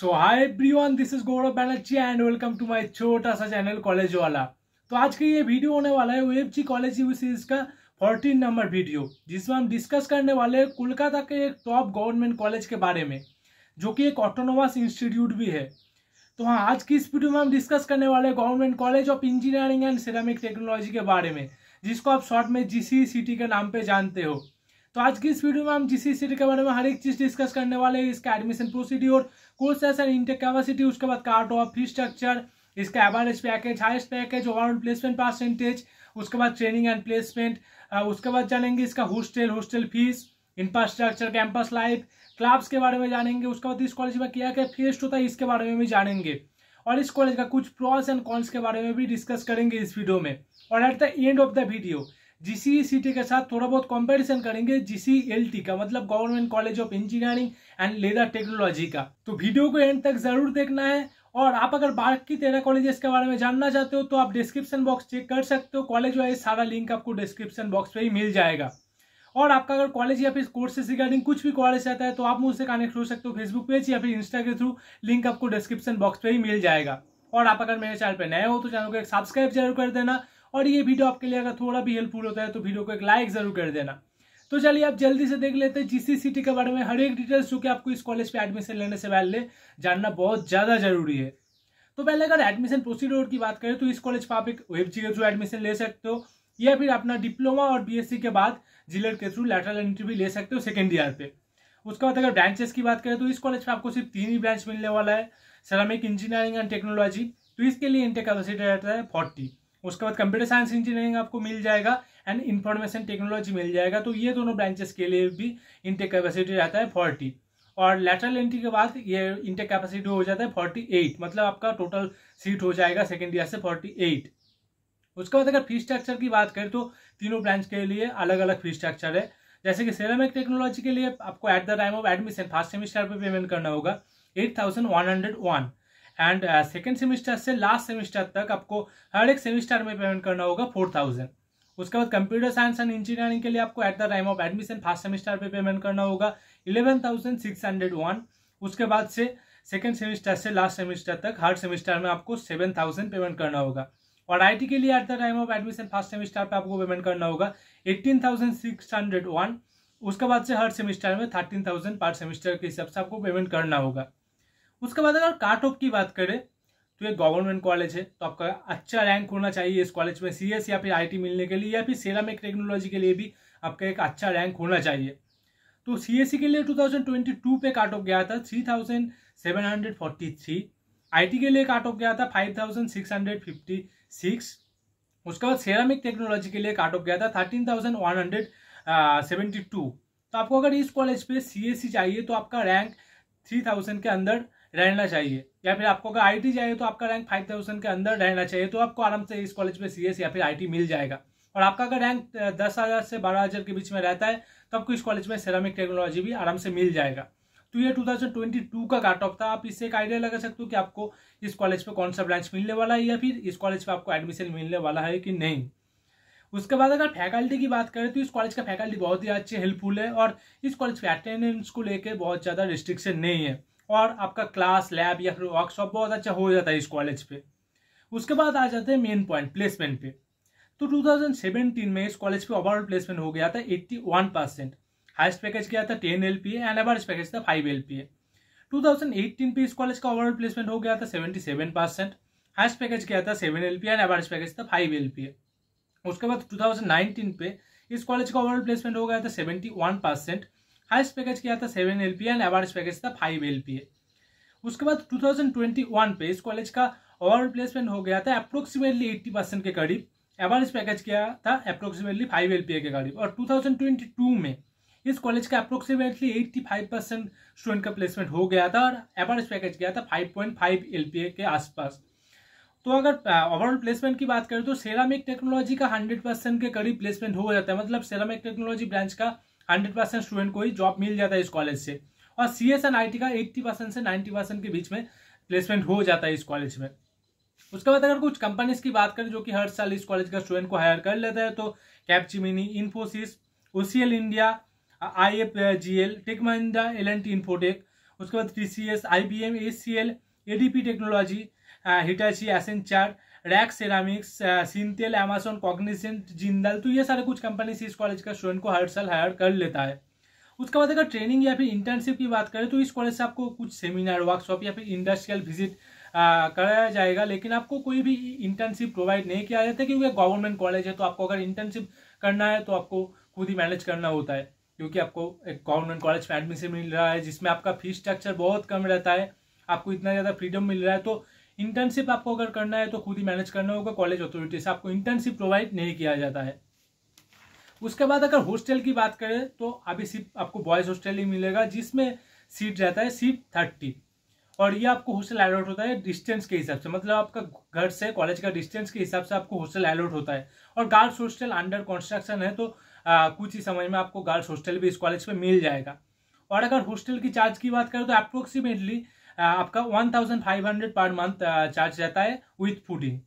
so hi everyone this is Gaurav Banerjee and welcome to my छोटा सा channel college वाला तो आज का ये वीडियो होने वाला है वेब जी कॉलेज यू सीरीज का फोर्टीन नंबर वीडियो जिसमें हम डिस्कस करने वाले हैं कोलकाता के एक टॉप गवर्नमेंट कॉलेज के बारे में जो कि एक ऑटोनोमस इंस्टीट्यूट भी है तो हाँ आज की इस वीडियो में हम डिस्कस करने वाले government college of engineering and ceramic technology के बारे में जिसको आप शॉर्ट में जी e के नाम पर जानते हो तो आज की इस वीडियो में हम जिस सीट के बारे में हर एक चीज़ डिस्कस करने वाले हैं इसका admission procedure course and inter capacity उसके बाद कार्ड ऑफ फी स्ट्रक्चर इसका average package highest package overall placement percentage उसके बाद ट्रेनिंग एंड प्लेसमेंट उसके बाद जानेंगे इसका hostel hostel fees infrastructure campus life clubs के बारे में जानेंगे उसके बाद इस कॉलेज में क्या क्या फेस्ट होता है इसके बारे में भी जानेंगे और इस कॉलेज का कुछ प्रॉस एंड कॉन्स के बारे में भी डिस्कस करेंगे इस वीडियो में और at the end of the video GCE के साथ थोड़ा बहुत कंपैरिजन करेंगे एल का मतलब government college of engineering and leather technology का तो वीडियो को एंड तक जरूर देखना है और आप अगर बाकी तेरह कॉलेजेस के बारे में जानना चाहते हो तो आप डिस्क्रिप्शन बॉक्स चेक कर सकते हो कॉलेज वाइज सारा लिंक आपको डिस्क्रिप्शन बॉक्स पे ही मिल जाएगा और आपका अगर कॉलेज या फिर कोर्सेस रिगार्डिंग कुछ भी कॉलेज आता है तो आप मुझसे कनेक्ट हो सकते हो फेसबुक पेज या फिर इंस्टा के थ्रू लिंक आपको डिस्क्रिप्शन बॉक्स पे ही मिल जाएगा और आप अगर मेरे चैनल पर नए हो तो चैनल को एक सब्सक्राइब जरूर कर देना और ये वीडियो आपके लिए अगर थोड़ा भी हेल्पफुल होता है तो वीडियो को एक लाइक जरूर कर देना तो चलिए आप जल्दी से देख लेते हैं जीसीसीटी के बारे में हर एक डिटेल्स जो कि आपको इस कॉलेज पे एडमिशन लेने से पहले जानना बहुत ज़्यादा जरूरी है तो पहले अगर एडमिशन प्रोसीडोर की बात करें तो इस कॉलेज पर आप एक वेब जी थ्रू एडमिशन ले सकते हो या फिर अपना डिप्लोमा और बीएससी के बाद जिले e के थ्रू लेटरल एंट्री भी ले सकते हो सेकेंड ईयर पे उसके बाद अगर ब्रांचेस की बात करें तो इस कॉलेज पर आपको सिर्फ तीन ही ब्रांच मिलने वाला है सरामिक इंजीनियरिंग एंड टेक्नोलॉजी तो इसके लिए इंटेक कैपेसिटी रहता है फोर्टी उसके बाद कंप्यूटर साइंस इंजीनियरिंग आपको मिल जाएगा एंड इंफॉर्मेशन टेक्नोलॉजी मिल जाएगा तो ये दोनों ब्रांचेस के लिए भी इनटेक कैपेसिटी रहता है फोर्टी और लेटरल एंट्री के बाद ये इंटेक कैपेसिटी हो जाता है फोर्टी एट मतलब आपका टोटल सीट हो जाएगा सेकेंड ईयर से फोर्टी एट उसके बाद अगर फी स्ट्रक्चर की बात करें तो तीनों ब्रांच के लिए अलग अलग फी स्ट्रक्चर है जैसे कि सेरामिक टेक्नोलॉजी के लिए आपको at the time of admission first semester पे पेमेंट करना होगा eight thousand one hundred one and second semester से लास्ट सेमिस्टर तक आपको हर एक सेमिस्टर में पेमेंट करना होगा फोर थाउजेंड उसके बाद कंप्यूटर साइंस एंड इंजीनियरिंग के लिए आपको at the time of admission first semester पे पेमेंट करना होगा eleven thousand six hundred one उसके बाद से सेकेंड सेमिस्टर से लास्ट सेमिस्टर तक हर सेमिस्टर में आपको सेवन थाउजेंड पेमेंट करना होगा और आई के लिए at the time of admission first semester पे आपको पेमेंट करना होगा eighteen thousand six hundred one उसके बाद से हर सेमिस्टर में थर्टीन थाउजेंड पर सेमिस्टर के हिसाब से आपको पेमेंट करना होगा उसके बाद अगर काट ऑफ की बात करें तो ये गवर्नमेंट कॉलेज है तो आपका अच्छा रैंक होना चाहिए इस कॉलेज में सी या फिर आई मिलने के लिए या फिर सेरामिक टेक्नोलॉजी के लिए भी आपका एक अच्छा रैंक होना चाहिए तो सी e के लिए 2022 पे काट ऑफ गया था 3743 आईटी के लिए काट ऑफ गया था 5656 उसके बाद सेरामिक टेक्नोलॉजी के लिए काट ऑफ गया था thirteen thousand one hundred seventy two तो आपको अगर इस कॉलेज पे सी e चाहिए तो आपका रैंक थ्री थाउजेंड के अंदर रहना चाहिए या फिर आपको अगर आई चाहिए तो आपका रैंक फाइव थाउजेंड के अंदर रहना चाहिए तो आपको आराम से इस कॉलेज में सी या फिर आई मिल जाएगा और आपका अगर रैंक दस हज़ार से बारह हज़ार के बीच में रहता है तो आपको इस कॉलेज में सेरामिक टेक्नोलॉजी भी आराम से मिल जाएगा तो ये 2022 का कट ऑफ था आप इससे एक आइडिया लगा सकते हो कि आपको इस कॉलेज पे कौन सा ब्रांच मिलने वाला है या फिर इस कॉलेज पे आपको एडमिशन मिलने वाला है कि नहीं उसके बाद अगर फैकल्टी की बात करें तो इस कॉलेज का फैकल्टी बहुत ही अच्छी हेल्पफुल है और इस कॉलेज पे अटेंडेंस को लेकर बहुत ज़्यादा रिस्ट्रिक्शन नहीं है और आपका क्लास लैब या फिर वर्कशॉप बहुत अच्छा हो जाता है इस कॉलेज पे उसके बाद आ जाते हैं मेन पॉइंट प्लेसमेंट पे तो 2017 में इस कॉलेज पे ओवरऑल प्लेसमेंट हो गया था 81 परसेंट हाइस्ट पैकेज किया था 10 L P and average package था फाइव एल पी टू पे इस कॉलेज का ओवरऑल प्लेसमेंट हो गया था 77 परसेंट हाइस्ट पैकेज किया था seven L P and average package था फाइव एल पी उसके बाद 2019 पे इस कॉलेज का ओवरऑल प्लेसमेंट हो गया था वन परसेंट हाइस्ट पैकेज किया था seven L and average package था फाइव एल उसके बाद 2021 पे इस कॉलेज का ओवर प्लेसमेंट हो गया था अप्रोक्सीमेटली एट्टी परसेंट के करीब एवरेज पैकेज किया था अप्रोक्सीमेटली फाइव एल के करीब और 2022 में इस कॉलेज का अप्रोक्सीमेटली 85 परसेंट स्टूडेंट का प्लेसमेंट हो गया था और एवरेज पैकेज किया था 5.5 एलपीए के आसपास तो अगर ओवरऑल प्लेसमेंट की बात करें तो सेरामिक टेक्नोलॉजी का 100 परसेंट के करीब प्लेसमेंट हो जाता है मतलब सेरामिक टेक्नोलॉजी ब्रांच का हंड्रेड परसेंट स्टूडेंट को ही जॉब मिल जाता है इस कॉलेज से और C S and I T का एट्टी परसेंट से नाइन्टी परसेंट के बीच में प्लेसमेंट हो जाता है इस कॉलेज में उसके बाद अगर कुछ कंपनीज की बात करें जो कि हर साल इस कॉलेज का स्टूडेंट को हायर कर लेता है तो Capgemini Infosys O India I F G L tech Mahindra L N T infotech उसके बाद T C S I B M A C L A D P technology Hitachi ascent chart rack ceramics Syntel Amazon Cognizant Jindal तो ये सारे कुछ company इस college का student को हर साल हायर कर लेता है उसके बाद अगर ट्रेनिंग या फिर इंटर्नशिप की बात करें तो इस कॉलेज से आपको कुछ सेमिनार वर्कशॉप या फिर इंडस्ट्रियल विजिट कराया जाएगा लेकिन आपको कोई भी इंटर्नशिप प्रोवाइड नहीं किया जाता क्योंकि गवर्नमेंट कॉलेज है तो आपको अगर इंटर्नशिप करना है तो आपको खुद ही मैनेज करना होता है क्योंकि आपको एक गवर्नमेंट कॉलेज में एडमिशन मिल रहा है जिसमें आपका फीस स्ट्रक्चर बहुत कम रहता है आपको इतना ज़्यादा फ्रीडम मिल रहा है तो इंटर्नशिप आपको अगर करना है तो खुद ही मैनेज करना होगा कॉलेज अथॉरिटी से आपको इंटर्नशिप प्रोवाइड नहीं किया जाता है उसके बाद अगर हॉस्टल की बात करें तो अभी सिर्फ आपको बॉयज़ हॉस्टल ही मिलेगा जिसमें सीट रहता है सिर्फ थर्टी और ये आपको हॉस्टल अलॉट होता है डिस्टेंस के हिसाब से मतलब आपका घर से कॉलेज का डिस्टेंस के हिसाब से आपको हॉस्टल अलॉट होता है और गर्ल्स हॉस्टल अंडर कंस्ट्रक्शन है तो आ, कुछ ही समय में आपको गर्ल्स हॉस्टल भी इस कॉलेज पर मिल जाएगा और अगर हॉस्टल की चार्ज की बात करें तो अप्रोक्सीमेटली आपका one thousand five hundred per month charge रहता है विथ फूडिंग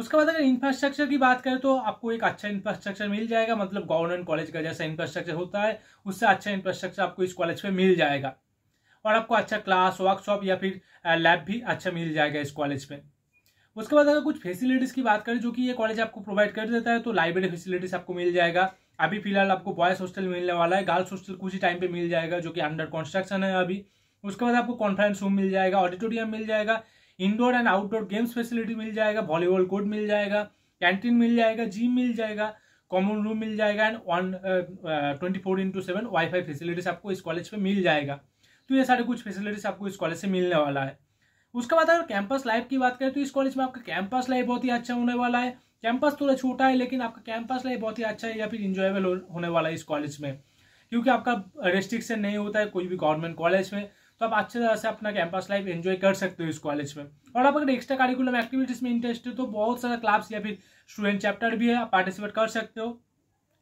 उसके बाद अगर इंफ्रास्ट्रक्चर की बात करें तो आपको एक अच्छा इंफ्रास्ट्रक्चर मिल जाएगा मतलब गवर्नमेंट कॉलेज का जैसा इंफ्रास्ट्रक्चर होता है उससे अच्छा इंफ्रास्ट्रक्चर आपको इस कॉलेज पे मिल जाएगा और आपको अच्छा क्लास वर्कशॉप या फिर लैब भी अच्छा मिल जाएगा इस कॉलेज पे उसके बाद अगर कुछ फैसिलिटीज़ की बात करें जो कि ये कॉलेज आपको प्रोवाइड कर देता है तो लाइब्रेरी फैसिलिटीज़ आपको मिल जाएगा अभी फिलहाल आपको बॉयज़ हॉस्टल मिलने वाला है गर्ल्स हॉस्टल कुछ ही टाइम पे मिल जाएगा जो कि अंडर कंस्ट्रक्शन है अभी उसके बाद आपको कॉन्फ्रेंस रूम मिल जाएगा ऑडिटोरियम मिल जाएगा indoor and outdoor games facility मिल जाएगा वॉलीबॉल कोर्ट मिल जाएगा कैंटीन मिल जाएगा जिम मिल जाएगा कॉमन रूम मिल जाएगा and one twenty four into seven wifi facilities आपको इस कॉलेज पे मिल जाएगा तो ये सारे कुछ फैसिलिटीज आपको इस कॉलेज से मिलने वाला है उसके बाद अगर कैंपस लाइफ की बात करें तो इस कॉलेज में आपका कैंपस लाइफ बहुत ही अच्छा होने वाला है कैंपस थोड़ा छोटा है लेकिन आपका कैंपस लाइफ बहुत ही अच्छा है या फिर इंजॉयबल होने वाला है इस कॉलेज में क्योंकि आपका रेस्ट्रिक्शन नहीं होता है कोई भी गवर्नमेंट कॉलेज में तो आप अच्छे तरह से अपना कैंपस लाइफ एंजॉय कर सकते हो इस कॉलेज में और आप अगर एक्स्ट्रा करिकुलम एक्टिविटीज में इंटरेस्ट है तो बहुत सारा क्लास या फिर स्टूडेंट चैप्टर भी है आप पार्टिसिपेट कर सकते हो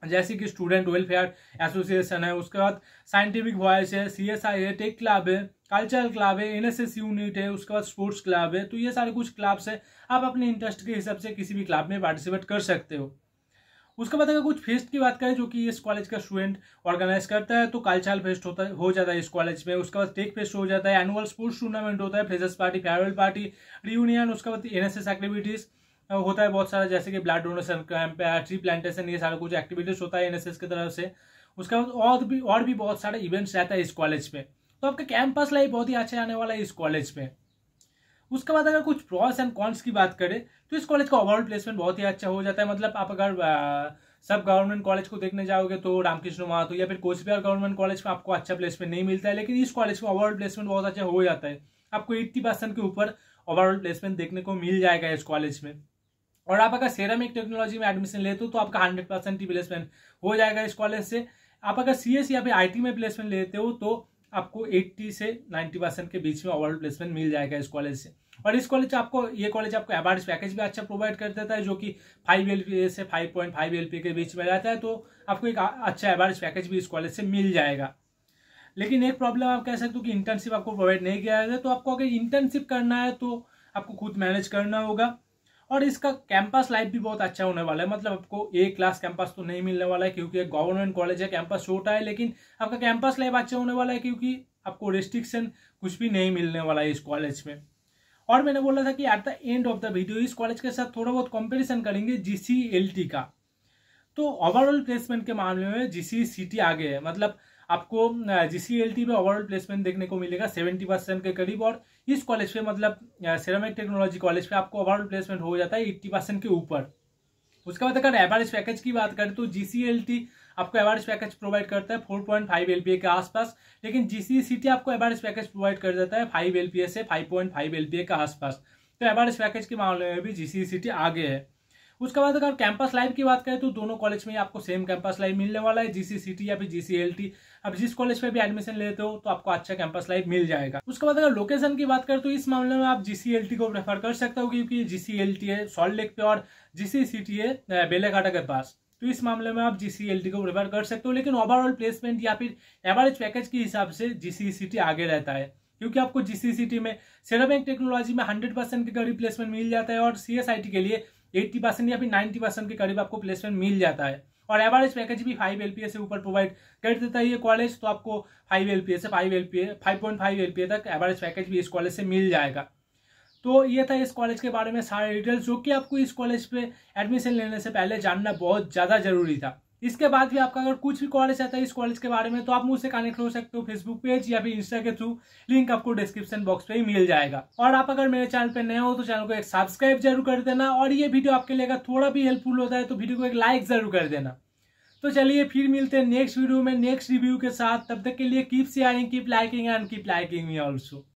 जैसे कि स्टूडेंट वेलफेयर एसोसिएशन है उसके बाद साइंटिफिक वॉयस है सी एस आई है टेक क्लब है कल्चरल क्लब है एनएसएस यूनिट है उसके बाद स्पोर्ट्स क्लब है तो ये सारे कुछ क्लब्स है आप अपने इंटरेस्ट के हिसाब से किसी भी क्लब में पार्टिसिपेट कर सकते हो उसके बाद अगर कुछ फेस्ट की बात करें जो कि इस कॉलेज का स्टूडेंट ऑर्गेनाइज करता है तो कालचाल फेस्ट होता है हो जाता है इस कॉलेज में उसके बाद टेक फेस्ट हो जाता है एनुअल स्पोर्ट्स टूर्नामेंट होता है freshers party farewell party reunion उसके बाद एन एक्टिविटीज़ होता है बहुत सारा जैसे कि blood donation camp tree plantation ये सारा कुछ एक्टिविटीज़ होता है एनएसएस की तरफ से उसके बाद और भी और भी बहुत सारे इवेंट्स रहता है इस कॉलेज में तो आपका कैंपस लाइफ बहुत ही अच्छा आने वाला है इस कॉलेज में उसके बाद अगर कुछ प्रॉस एंड कॉन्स की बात करें तो इस कॉलेज का ओवरऑल प्लेसमेंट बहुत ही अच्छा हो जाता है मतलब आप अगर सब गवर्नमेंट कॉलेज को देखने जाओगे तो रामकृष्ण महातो या फिर कोचबिहार गवर्नमेंट कॉलेज में आपको अच्छा प्लेसमेंट नहीं मिलता है लेकिन इस कॉलेज में ओवरऑल प्लेसमेंट बहुत अच्छा हो जाता है आपको एट्टी परसेंट के ऊपर ओवरऑल प्लेसमेंट देखने को मिल जाएगा इस कॉलेज में और आप अगर सेरामिक टेक्नोलॉजी में एडमिशन लेते हो तो आपका हंड्रेड परसेंट प्लेसमेंट हो जाएगा इस कॉलेज से आप अगर सी e या फिर आई में प्लेसमेंट लेते हो तो आपको 80 से 90 परसेंट के बीच में ओवरऑल प्लेसमेंट मिल जाएगा इस कॉलेज से और इस कॉलेज आपको ये कॉलेज आपको एवार्ड पैकेज भी अच्छा प्रोवाइड कर देता है जो कि फाइव एल से फाइव पॉइंट फाइव एल के बीच में रहता है तो आपको एक अच्छा एवार्ड पैकेज भी इस कॉलेज से मिल जाएगा लेकिन एक प्रॉब्लम आप कह सकते हो कि इंटर्नशिप आपको प्रोवाइड नहीं किया जाता तो आपको अगर इंटर्नशिप करना है तो आपको खुद मैनेज करना होगा और इसका कैंपस लाइफ भी बहुत अच्छा होने वाला है मतलब आपको ए क्लास कैंपस तो नहीं मिलने वाला है क्योंकि गवर्नमेंट कॉलेज है कैंपस छोटा है लेकिन आपका कैंपस लाइफ अच्छा होने वाला है क्योंकि आपको रिस्ट्रिक्शन कुछ भी नहीं मिलने वाला है इस कॉलेज में और मैंने बोला था कि at the end of the video इस कॉलेज के साथ थोड़ा बहुत कंपेरिजन करेंगे जीसीएलटी e का तो ओवरऑल प्लेसमेंट के मामले में जीसीसीटी e आगे है मतलब आपको जीसीएलटी में ओवरऑल प्लेसमेंट देखने को मिलेगा सेवेंटी परसेंट के करीब और इस कॉलेज पे मतलब सिरामिक टेक्नोलॉजी कॉलेज पे आपको ओवरऑल प्लेसमेंट हो जाता है एट्टी परसेंट के ऊपर उसके बाद अगर एवरेज पैकेज की बात करें तो जीसीएलटी आपको एवरेज पैकेज प्रोवाइड करता है फोर पॉइंट फाइव एल के आसपास लेकिन जीसीसीटी e आपको एवरेज पैकेज प्रोवाइड कर देता है फाइव एल से फाइव पॉइंट फाइव एल के आसपास तो एवरेज पैकेज के मामले में भी जीसीसीटी e आगे है उसके बाद अगर कैंपस लाइफ की बात करें तो दोनों कॉलेज में आपको सेम कैंपस लाइफ मिलने वाला है जीसीसीटी या फिर जीसीएलटी अब जिस कॉलेज में भी एडमिशन लेते हो तो आपको अच्छा कैंपस लाइफ मिल जाएगा उसके बाद अगर लोकेशन की बात करें तो इस मामले में आप जीसीएलटी को प्रेफर कर सकते हो क्योंकि जीसीएलटी है सॉल्ट लेक पे और जीसीसीटी है बेलेघाटा के पास तो इस मामले में आप जीसीएलटी को प्रेफर कर सकते हो लेकिन ओवरऑल प्लेसमेंट या फिर एवरेज पैकेज के हिसाब से जीसीसीटी आगे रहता है क्योंकि आपको जीसीसीटी में बैंक टेक्नोलॉजी में 100 परसेंट के करीब प्लेसमेंट मिल जाता है और सीएसआईटी के लिए एट्टी परसेंट या फिर नाइन्टी परसेंट के करीब आपको प्लेसमेंट मिल जाता है और एवरेज पैकेज भी फाइव एल से ऊपर प्रोवाइड कर देता है ये कॉलेज तो आपको फाइव एल से five L five point five L तक एवरेज पैकेज भी इस कॉलेज से मिल जाएगा तो ये था इस कॉलेज के बारे में सारे डिटेल्स जो कि आपको इस कॉलेज पे एडमिशन लेने से पहले जानना बहुत ज़्यादा ज़रूरी था इसके बाद भी आपका अगर कुछ भी कॉलेज आता है इस कॉलेज के बारे में तो आप मुझसे कनेक्ट हो सकते हो फेसबुक पेज या फिर इंस्टा के थ्रू लिंक आपको डिस्क्रिप्शन बॉक्स पे ही मिल जाएगा और आप अगर मेरे चैनल पे नए हो तो चैनल को एक सब्सक्राइब जरूर कर देना और ये वीडियो आपके लिए अगर थोड़ा भी हेल्पफुल होता है तो वीडियो को एक लाइक जरूर कर देना तो चलिए फिर मिलते हैं नेक्स्ट वीडियो में नेक्स्ट रिव्यू के साथ तब तक के लिए keep sharing keep liking and keep liking me also